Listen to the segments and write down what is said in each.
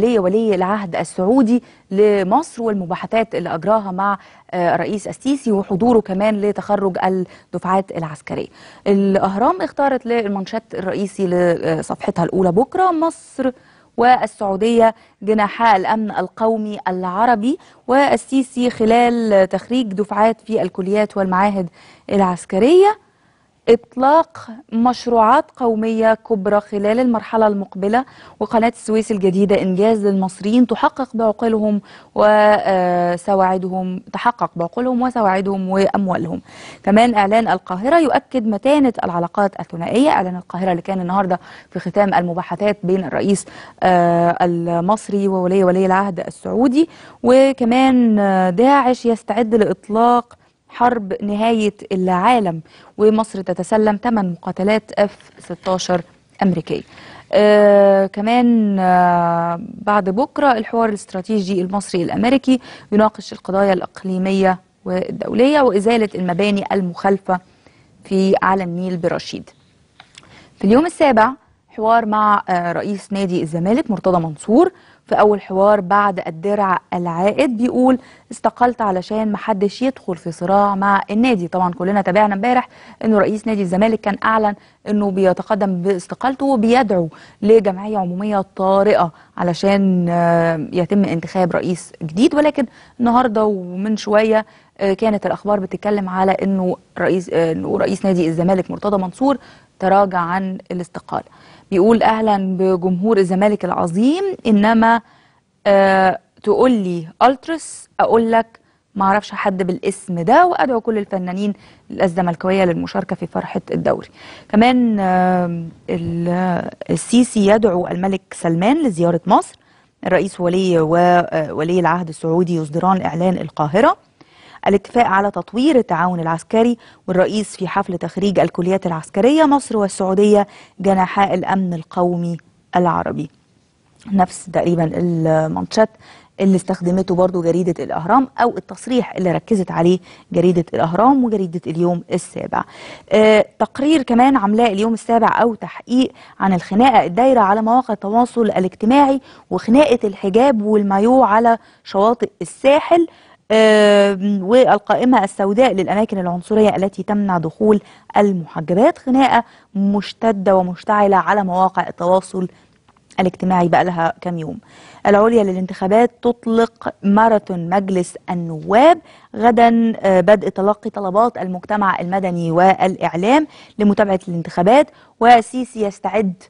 ولي ولي العهد السعودي لمصر والمباحثات اللي أجراها مع آه، الرئيس السيسي وحضوره كمان لتخرج الدفعات العسكرية الأهرام اختارت للمنشط الرئيسي لصفحتها الأولى بكرة مصر والسعودية جناحا الأمن القومي العربي والسيسي خلال تخريج دفعات في الكليات والمعاهد العسكرية إطلاق مشروعات قومية كبرى خلال المرحلة المقبلة وقناة السويس الجديدة إنجاز للمصريين تحقق بعقولهم وسواعدهم آه، تحقق بعقولهم وسواعدهم وأموالهم كمان إعلان القاهرة يؤكد متانة العلاقات الثنائية إعلان القاهرة اللي كان النهاردة في ختام المباحثات بين الرئيس آه، المصري وولي ولي العهد السعودي وكمان آه، داعش يستعد لإطلاق حرب نهاية العالم ومصر تتسلم 8 مقاتلات F-16 أمريكية آه كمان آه بعد بكرة الحوار الاستراتيجي المصري الأمريكي يناقش القضايا الإقليمية والدولية وإزالة المباني المخالفة في على النيل برشيد في اليوم السابع حوار مع آه رئيس نادي الزمالك مرتضى منصور في أول حوار بعد الدرع العائد بيقول استقلت علشان محدش يدخل في صراع مع النادي طبعا كلنا تابعنا امبارح انه رئيس نادي الزمالك كان أعلن انه بيتقدم باستقالته وبيدعو لجمعية عمومية طارئة علشان آه، يتم انتخاب رئيس جديد ولكن النهاردة ومن شوية آه، كانت الأخبار بتتكلم على انه رئيس, آه، إنه رئيس نادي الزمالك مرتضى منصور تراجع عن الاستقالة بيقول اهلا بجمهور الزمالك العظيم انما آه، تقول لي التراس اقول لك ما اعرفش حد بالاسم ده وادعو كل الفنانين الزملكاويه للمشاركه في فرحه الدوري كمان آه، آه، السيسي يدعو الملك سلمان لزياره مصر الرئيس ولي وولي العهد السعودي يصدران اعلان القاهره الاتفاق على تطوير التعاون العسكري والرئيس في حفل تخريج الكليات العسكريه مصر والسعوديه جناحاء الامن القومي العربي نفس تقريبا المانشيت اللي استخدمته برضو جريدة الأهرام أو التصريح اللي ركزت عليه جريدة الأهرام وجريدة اليوم السابع آه تقرير كمان عملاء اليوم السابع أو تحقيق عن الخناقة الدايرة على مواقع التواصل الاجتماعي وخناقة الحجاب والمايو على شواطئ الساحل آه والقائمة السوداء للأماكن العنصرية التي تمنع دخول المحجبات خناقة مشتدة ومشتعلة على مواقع التواصل الاجتماعي بقى لها كام يوم العليا للانتخابات تطلق ماراثون مجلس النواب غدا آه، بدء تلقي طلبات المجتمع المدني والإعلام لمتابعة الانتخابات وسيسي يستعد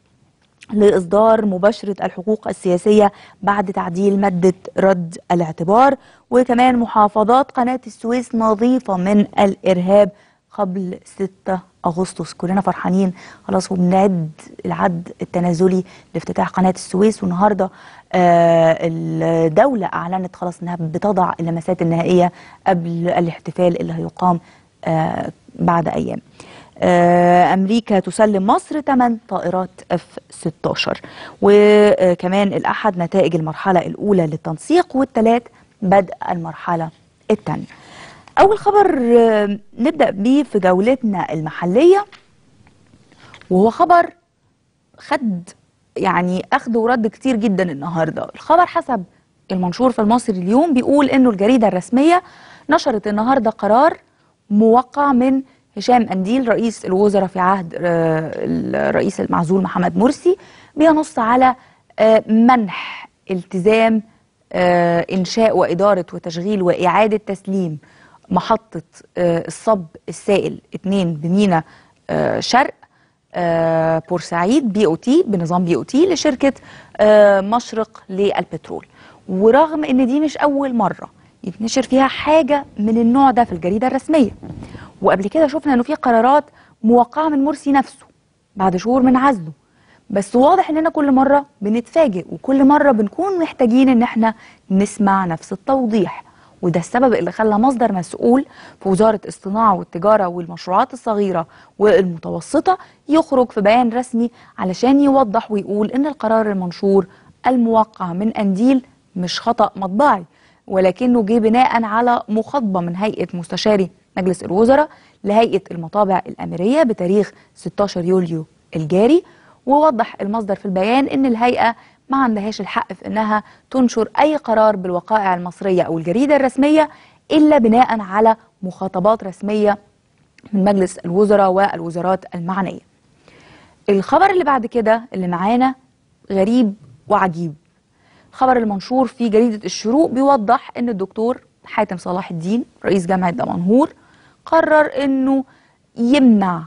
لإصدار مباشرة الحقوق السياسية بعد تعديل مادة رد الاعتبار وكمان محافظات قناة السويس نظيفة من الإرهاب قبل 6 اغسطس كلنا فرحانين خلاص وبنعد العد التنازلي لافتتاح قناه السويس والنهارده آه، الدوله اعلنت خلاص انها بتضع اللمسات النهائيه قبل الاحتفال اللي هيقام آه، بعد ايام. آه، امريكا تسلم مصر 8 طائرات اف 16 وكمان الاحد نتائج المرحله الاولى للتنسيق والثلاث بدء المرحله الثانيه. أول خبر آه، نبدأ بيه في جولتنا المحلية وهو خبر خد يعني أخذ ورد كتير جدا النهاردة الخبر حسب المنشور في المصري اليوم بيقول أنه الجريدة الرسمية نشرت النهاردة قرار موقع من هشام أنديل رئيس الوزراء في عهد آه، الرئيس المعزول محمد مرسي بينص على آه، منح التزام إنشاء وإدارة وتشغيل وإعادة تسليم محطة آه، الصب السائل 2 بمينا آه، شرق آه، بورسعيد بي او تي بنظام بي او تي لشركة مشرق للبترول ورغم ان دي مش اول مرة يتنشر فيها حاجة من النوع ده في الجريدة الرسمية وقبل كده شفنا انه في قرارات موقعة من مرسي نفسه بعد شهور من عزله بس واضح اننا كل مرة بنتفاجئ وكل مرة بنكون محتاجين ان احنا نسمع نفس التوضيح وده السبب اللي خلى مصدر مسؤول في وزارة الصناعة والتجارة والمشروعات الصغيرة والمتوسطة يخرج في بيان رسمي علشان يوضح ويقول إن القرار المنشور الموقع من أنديل مش خطأ مطبعي ولكنه جه بناء على مخاطبة من هيئة مستشاري مجلس الوزراء لهيئة المطابع الأميرية بتاريخ 16 يوليو الجاري ووضح المصدر في البيان ان الهيئه ما عندهاش الحق في انها تنشر اي قرار بالوقائع المصريه او الجريده الرسميه الا بناء على مخاطبات رسميه من مجلس الوزراء والوزارات المعنيه. الخبر اللي بعد كده اللي معانا غريب وعجيب. الخبر المنشور في جريده الشروق بيوضح ان الدكتور حاتم صلاح الدين رئيس جامعه دمنهور قرر انه يمنع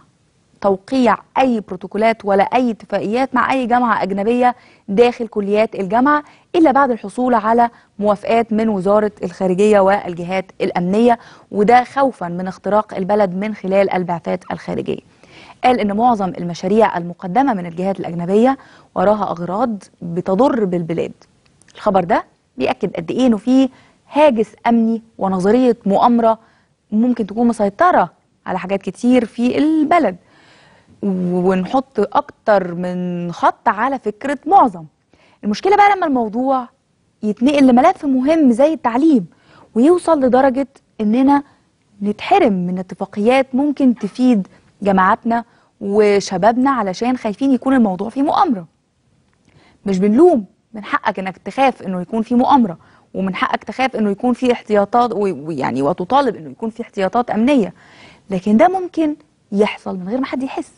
توقيع أي بروتوكولات ولا أي اتفاقيات مع أي جامعة أجنبية داخل كليات الجامعة إلا بعد الحصول على موافقات من وزارة الخارجية والجهات الأمنية وده خوفا من اختراق البلد من خلال البعثات الخارجية قال إن معظم المشاريع المقدمة من الجهات الأجنبية وراها أغراض بتضر بالبلاد الخبر ده بيأكد قد إيه إنه فيه هاجس أمني ونظرية مؤامرة ممكن تكون مسيطرة على حاجات كتير في البلد ونحط اكتر من خط على فكره معظم المشكله بقى لما الموضوع يتنقل لملف مهم زي التعليم ويوصل لدرجه اننا نتحرم من اتفاقيات ممكن تفيد جماعاتنا وشبابنا علشان خايفين يكون الموضوع فيه مؤامره مش بنلوم من حقك انك تخاف انه يكون في مؤامره ومن حقك تخاف انه يكون في احتياطات ويعني وتطالب انه يكون في احتياطات امنيه لكن ده ممكن يحصل من غير ما حد يحس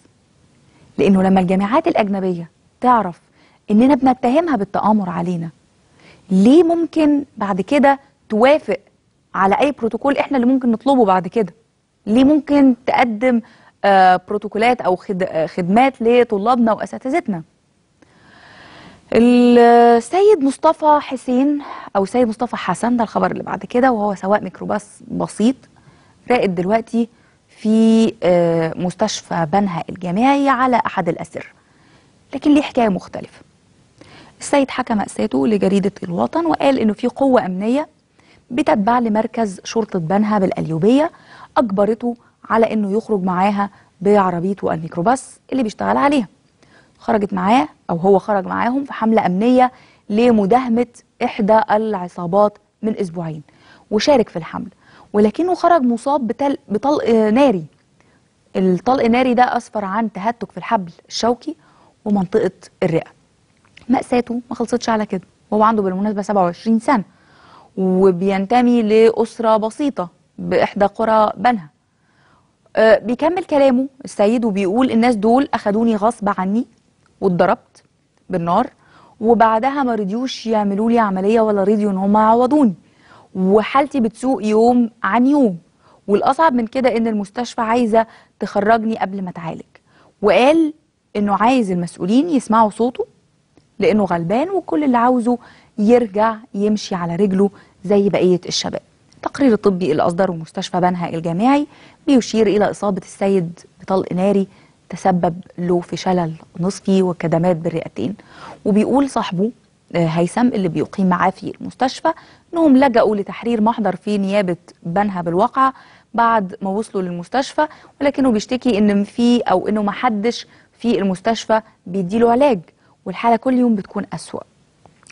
لأنه لما الجامعات الأجنبية تعرف إننا بنتهمها بالتآمر علينا ليه ممكن بعد كده توافق على أي بروتوكول إحنا اللي ممكن نطلبه بعد كده ليه ممكن تقدم آه، بروتوكولات أو آه، خدمات لطلابنا وأساتذتنا السيد مصطفى حسين او السيد مصطفى حسن ده الخبر اللي بعد كده وهو سواق ميكروباص بسيط راقد دلوقتي في آه، مستشفى بنها الجامعي على أحد الأسر لكن ليه حكاية مختلفة السيد حكى مأساته لجريدة الوطن وقال إنه في قوة أمنية بتتبع لمركز شرطة بنها بالاليوبيه أجبرته على إنه يخرج معاها بعربيته الميكروباص اللي بيشتغل عليها خرجت معاه أو هو خرج معاهم في حملة أمنية لمداهمة إحدى العصابات من أسبوعين وشارك في الحملة ولكنه خرج مصاب بتل... بطلق ناري الطلق الناري ده أسفر عن تهتك في الحبل الشوكي ومنطقة الرئة مأساته ما خلصتش على كده وهو عنده بالمناسبة 27 سنة وبينتمي لأسرة بسيطة بإحدى قرى بنها أه بيكمل كلامه السيد وبيقول الناس دول أخدوني غصب عني واتضربت بالنار وبعدها ما رضيوش يعملوا لي عملية ولا رضيوا إن هم يعوضوني وحالتي بتسوء يوم عن يوم والاصعب من كده ان المستشفى عايزه تخرجني قبل ما اتعالج وقال انه عايز المسؤولين يسمعوا صوته لانه غلبان وكل اللي عاوزه يرجع يمشي على رجله زي بقيه الشباب التقرير الطبي اللي اصدره مستشفى بنها الجامعي بيشير الى اصابه السيد بطلق ناري تسبب له في شلل نصفي وكدمات بالرئتين وبيقول صاحبه آه، هيثم اللي بيقيم معاه في المستشفى أنهم لجأوا لتحرير محضر في نيابة بنها بالواقعة بعد ما وصلوا للمستشفى ولكنه بيشتكي أن في أو أنه ما حدش في المستشفى بيديله علاج والحالة كل يوم بتكون أسوأ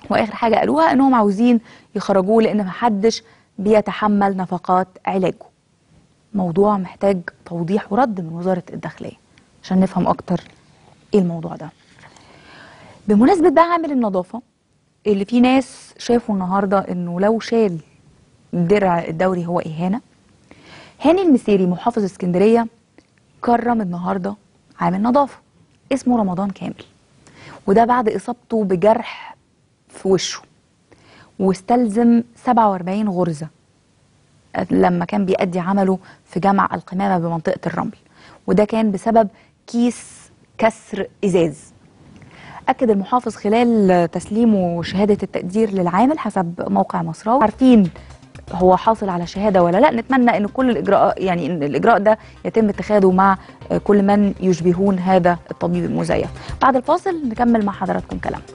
وآخر حاجة قالوها أنهم عاوزين يخرجوه لأن ما حدش بيتحمل نفقات علاجه موضوع محتاج توضيح ورد من وزارة الداخلية عشان نفهم أكتر إيه الموضوع ده بمناسبة بقى عامل النظافة اللي في ناس شافوا النهارده انه لو شال درع الدوري هو اهانه هاني المسيري محافظ اسكندريه كرم النهارده عامل نظافه اسمه رمضان كامل وده بعد اصابته بجرح في وشه واستلزم 47 غرزه لما كان بيأدي عمله في جامع القمامه بمنطقه الرمل وده كان بسبب كيس كسر ازاز أكد المحافظ خلال تسليمه شهادة التقدير للعامل حسب موقع مصراوي عارفين هو حاصل على شهاده ولا لا نتمنى ان كل الاجراء يعني ان الاجراء ده يتم اتخاذه مع كل من يشبهون هذا الطبيب المزيف بعد الفاصل نكمل مع حضراتكم كلامنا